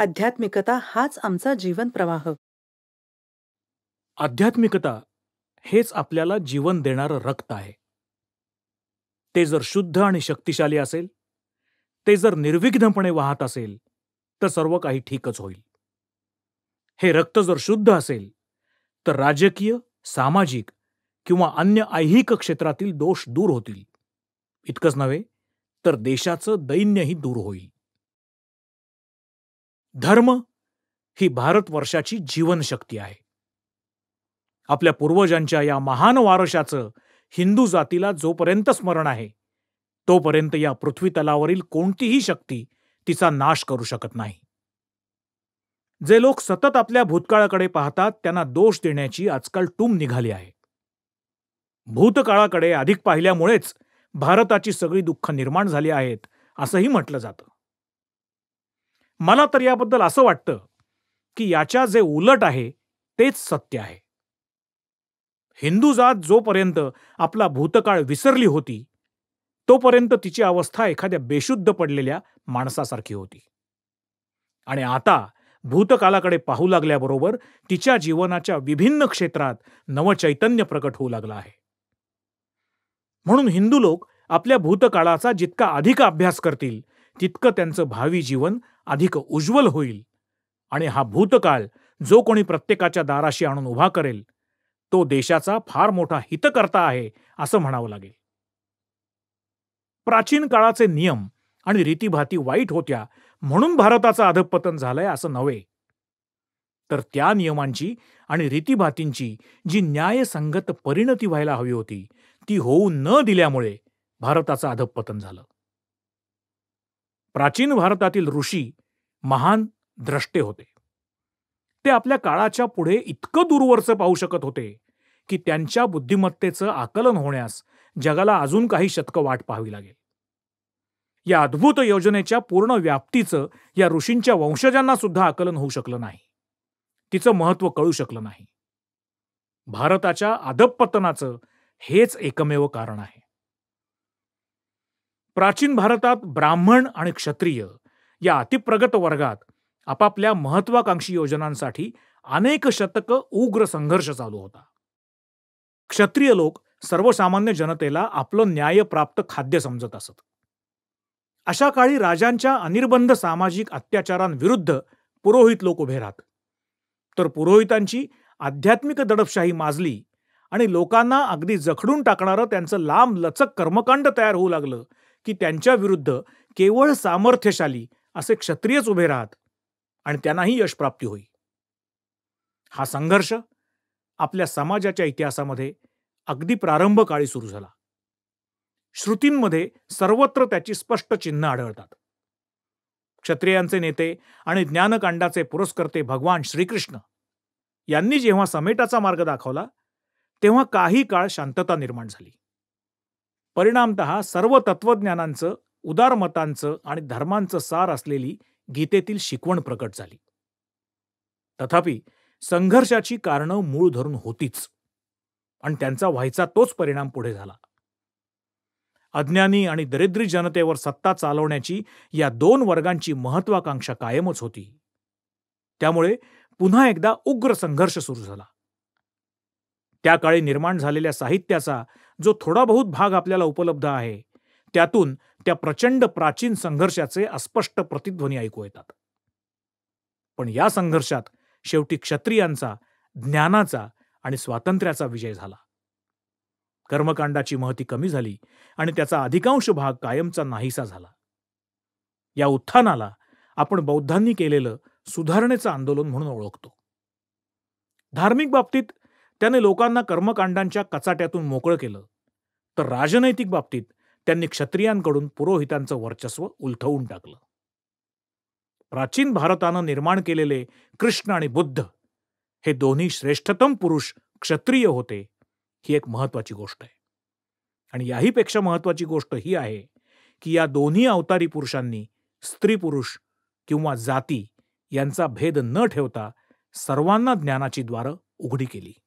आध्यात्मिकता हाच आमचा जीवन प्रवाह आध्यात्मिकता हेच आपल्याला जीवन देणारं रक्त आहे ते जर शुद्ध आणि शक्तिशाली असेल ते जर निर्विघ्नपणे वाहत असेल तर सर्व काही ठीकच होईल हे रक्त जर शुद्ध असेल तर राजकीय सामाजिक किंवा अन्य ऐहिक क्षेत्रातील दोष दूर होतील इतकंच नव्हे तर देशाचं दैन्यही दूर होईल धर्म ही भारतवर्षाची जीवनशक्ती आहे आपल्या पूर्वजांच्या या महान वारशाचं हिंदू जातीला जोपर्यंत स्मरण आहे तोपर्यंत या पृथ्वी तलावरील कोणतीही शक्ती तिचा नाश करू शकत नाही जे लोक सतत आपल्या भूतकाळाकडे पाहतात त्यांना दोष देण्याची आजकाल टूम निघाली आहे भूतकाळाकडे अधिक पाहिल्यामुळेच भारताची सगळी दुःख निर्माण झाली आहेत असंही म्हटलं जातं मला तर याबद्दल असं वाटतं की याच्या जे उलट आहे तेच सत्य आहे हिंदू जात जोपर्यंत आपला भूतकाळ विसरली होती तोपर्यंत तिची अवस्था एखाद्या बेशुद्ध पडलेल्या माणसासारखी होती आणि आता भूतकालाकडे पाहू लागल्याबरोबर तिच्या जीवनाच्या विभिन्न क्षेत्रात नवचैतन्य प्रकट होऊ लागलं आहे म्हणून हिंदू लोक आपल्या भूतकाळाचा जितका अधिक अभ्यास करतील तितकं त्यांचं भावी जीवन अधिक उज्ज्वल होईल आणि हा भूतकाळ जो कोणी प्रत्येकाच्या दाराशी आणून उभा करेल तो देशाचा फार मोठा हितकर्ता आहे असं म्हणावं लागेल प्राचीन काळाचे नियम आणि रीतीभाती वाईट होत्या म्हणून भारताचं अधपतन झालंय असं नव्हे तर त्या नियमांची आणि रीतीभातींची जी न्यायसंगत परिणती व्हायला हवी होती ती होऊ न दिल्यामुळे भारताचं अधपतन झालं प्राचीन भारतातील ऋषी महान द्रष्टे होते ते आपल्या काळाच्या पुढे इतकं दूरवरचं पाहू शकत होते की त्यांच्या बुद्धिमत्तेचं आकलन होण्यास जगाला अजून काही शतकं वाट पाहावी लागेल या अद्भुत योजनेच्या पूर्ण व्याप्तीचं या ऋषींच्या वंशजांना सुद्धा आकलन होऊ शकलं नाही तिचं महत्व कळू शकलं नाही भारताच्या अधपतनाचं हेच एकमेव कारण आहे प्राचीन भारतात ब्राह्मण आणि क्षत्रिय या अतिप्रगत वर्गात आपापल्या महत्वाकांक्षी योजनांसाठी अनेक शतक उग्र संघर्ष चालू होता क्षत्रिय लोक सर्वसामान्य जनतेला आपलं न्यायप्राप्त खाद्य समजत असत अशा काळी राजांच्या अनिर्बंध सामाजिक अत्याचारांविरुद्ध पुरोहित लोक उभे राहत तर पुरोहितांची आध्यात्मिक दडपशाही माजली आणि लोकांना अगदी जखडून टाकणारं त्यांचं लांब लचक कर्मकांड तयार होऊ लागलं की त्यांच्या विरुद्ध केवळ सामर्थ्यशाली असे क्षत्रियच उभे राहत आणि त्यांनाही यश प्राप्ती होई हा संघर्ष आपल्या समाजाच्या इतिहासामध्ये अगदी प्रारंभ काळी सुरू झाला श्रुतींमध्ये सर्वत्र त्याची स्पष्ट चिन्ह आढळतात क्षत्रियांचे नेते आणि ज्ञानकांडाचे पुरस्कर्ते भगवान श्रीकृष्ण यांनी जेव्हा समेटाचा मार्ग दाखवला तेव्हा काही काळ शांतता निर्माण झाली परिणामत सर्व तत्वज्ञानांचं उदारमतांचं आणि धर्मांचं सार असलेली गीतेतील शिकवण प्रकट झाली तथापि संघर्षाची कारणं मूळ धरून होतीच आणि त्यांचा व्हायचा तोच परिणाम पुढे झाला अज्ञानी आणि दरिद्री जनतेवर सत्ता चालवण्याची या दोन वर्गांची महत्वाकांक्षा कायमच होती त्यामुळे पुन्हा एकदा उग्र संघर्ष सुरू झाला त्या काळी निर्माण झालेल्या साहित्याचा जो थोडा बहुत भाग आपल्याला उपलब्ध आहे त्यातून त्या प्रचंड प्राचीन संघर्षाचे अस्पष्ट प्रतिध्वनी ऐकू येतात पण या संघर्षात शेवटी क्षत्रियांचा ज्ञानाचा आणि स्वातंत्र्याचा विजय झाला कर्मकांडाची महती कमी झाली आणि त्याचा अधिकांश भाग कायमचा नाहीसा झाला या उत्थानाला आपण बौद्धांनी केलेलं सुधारणेचं आंदोलन म्हणून ओळखतो धार्मिक बाबतीत त्याने लोकांना कर्मकांडांच्या कचाट्यातून मोकळं केलं तर राजनैतिक बाबतीत त्यांनी क्षत्रियांकडून पुरोहितांचं वर्चस्व उलथवून टाकलं प्राचीन भारतानं निर्माण केलेले कृष्ण आणि बुद्ध हे दोन्ही श्रेष्ठतम पुरुष क्षत्रिय होते ही एक महत्वाची गोष्ट आहे आणि याहीपेक्षा महत्वाची गोष्ट ही आहे की या दोन्ही अवतारी पुरुषांनी स्त्री पुरुष किंवा जाती यांचा भेद न ठेवता सर्वांना ज्ञानाची द्वारं उघडी केली